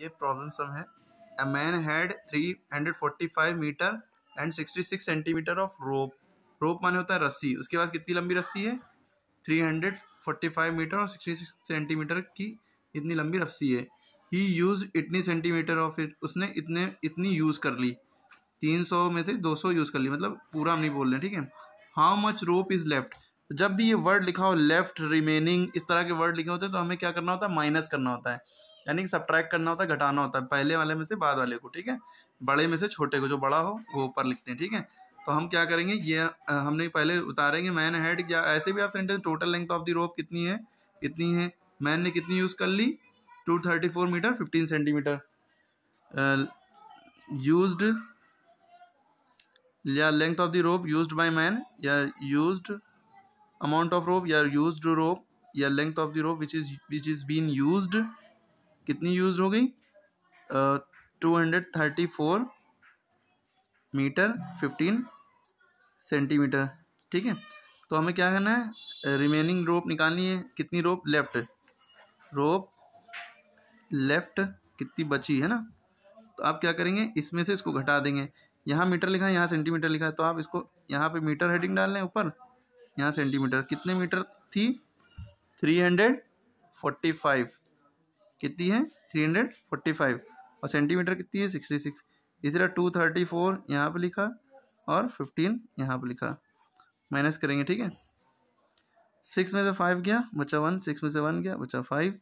ये problem sum है a man had 345 metre and 66 centimetre of rope rope माने होता है रस्सी उसके बाद कितनी लंबी रस्सी है 345 मीटर और 66 सेंटीमीटर की इतनी लंबी रस्सी है ही यूज़ इतनी सेंटीमीटर ऑफ इट उसने इतने इतनी यूज़ कर ली 300 में से 200 यूज़ कर ली मतलब पूरा हम नहीं बोल रहे ठीक है how much rope is left जब भी ये वर्ड लिखा हो लेफ्ट रिमेनिंग इस तरह के वर्ड लिखे होते हैं तो हमें क्या करना होता है माइनस करना होता है यानी कि सब्ट्रैक्ट करना होता है घटाना होता है पहले वाले में से बाद वाले को ठीक है बड़े में से छोटे को जो बड़ा हो वो ऊपर लिखते हैं ठीक है तो हम क्या करेंगे ये हमने पहले उतारेंगे मैन हेड या ऐसे भी आप sentence total length of the rope कितनी है कितनी है मैन ने कितनी यूज़ कर ली two thirty four metre fifteen centimetre use या length of the rope use by man या यूज अमाउंट ऑफ रोप या यूज रोप या length of the rope which is which is been use कितनी use हो गई two hundred thirty four metre fifteen centimetre ठीक है तो हमें क्या करना है रिमेनिंग रोप निकालनी है कितनी रोप लेफ्ट रोप लेफ्ट कितनी बची है ना तो आप क्या करेंगे इसमें से इसको घटा देंगे यहाँ मीटर लिखा है यहाँ सेंटीमीटर लिखा है तो आप इसको यहाँ पे मीटर हेडिंग डाल लें ऊपर यहाँ सेंटीमीटर कितने मीटर थी थ्री हंड्रेड फोर्टी फाइव कितनी है थ्री हंड्रेड फोर्टी फाइव और सेंटीमीटर कितनी है सिक्सटी सिक्स इसी तरह टू थर्टी फोर यहाँ पर लिखा और फिफ्टीन यहाँ पर लिखा माइनस करेंगे ठीक है सिक्स में से फाइव गया बच्चा वन सिक्स में से वन गया बच्चा फाइव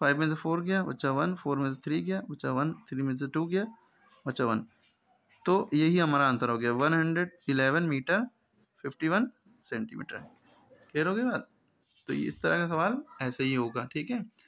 फाइव में से फोर गया बच्चा वन फोर में से थ्री गया बच्चा वन थ्री में से टू गया बच्चा वन तो यही हमारा आंसर हो गया one hundred eleven metre fifty one centimetre है क्लियर होगी बात तो इस तरह का सवाल ऐसे ही होगा ठीक है